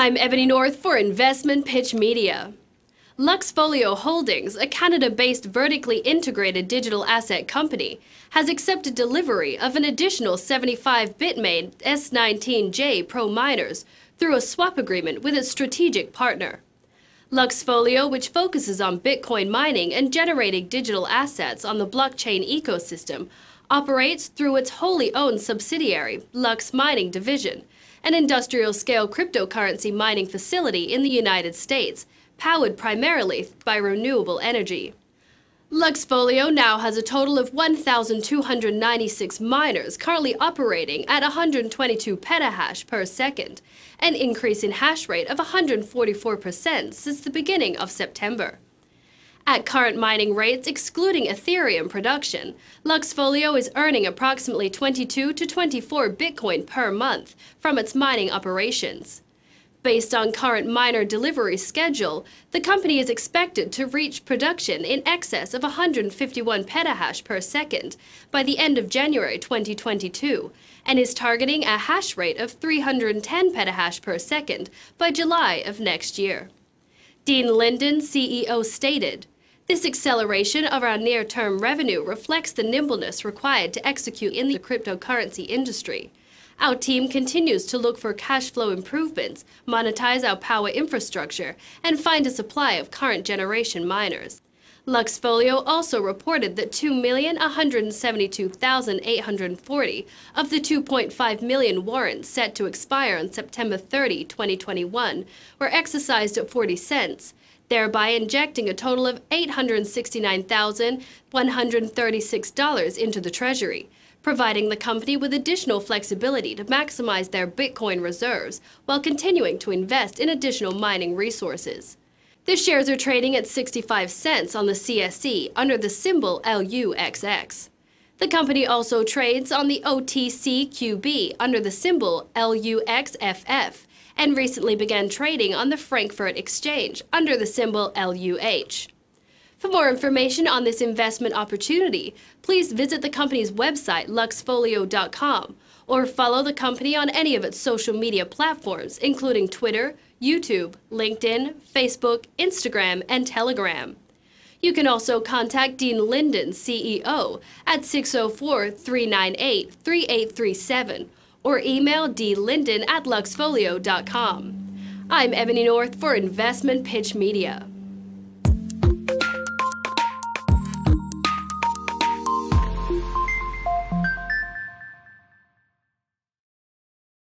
I'm Ebony North for Investment Pitch Media. Luxfolio Holdings, a Canada-based vertically integrated digital asset company, has accepted delivery of an additional 75 Bitmain S19J Pro miners through a swap agreement with its strategic partner. Luxfolio, which focuses on Bitcoin mining and generating digital assets on the blockchain ecosystem, operates through its wholly owned subsidiary, Lux Mining Division, an industrial scale cryptocurrency mining facility in the United States, powered primarily by renewable energy. Luxfolio now has a total of 1,296 miners currently operating at 122 petahash per second, an increase in hash rate of 144% since the beginning of September. At current mining rates, excluding Ethereum production, Luxfolio is earning approximately 22 to 24 Bitcoin per month from its mining operations. Based on current miner delivery schedule, the company is expected to reach production in excess of 151 petahash per second by the end of January 2022 and is targeting a hash rate of 310 petahash per second by July of next year. Dean Linden, CEO, stated, this acceleration of our near-term revenue reflects the nimbleness required to execute in the cryptocurrency industry. Our team continues to look for cash flow improvements, monetize our power infrastructure, and find a supply of current generation miners. Luxfolio also reported that 2,172,840 of the 2.5 million warrants set to expire on September 30, 2021 were exercised at 40 cents, thereby injecting a total of $869,136 into the Treasury, providing the company with additional flexibility to maximize their Bitcoin reserves while continuing to invest in additional mining resources. The shares are trading at 65 cents on the CSE under the symbol LUXX. The company also trades on the OTCQB under the symbol LUXFF and recently began trading on the Frankfurt Exchange under the symbol LUH. For more information on this investment opportunity, please visit the company's website, luxfolio.com, or follow the company on any of its social media platforms, including Twitter, YouTube, LinkedIn, Facebook, Instagram, and Telegram. You can also contact Dean Linden, CEO, at 604 398 3837 or email dlinden at luxfolio.com. I'm Ebony North for Investment Pitch Media.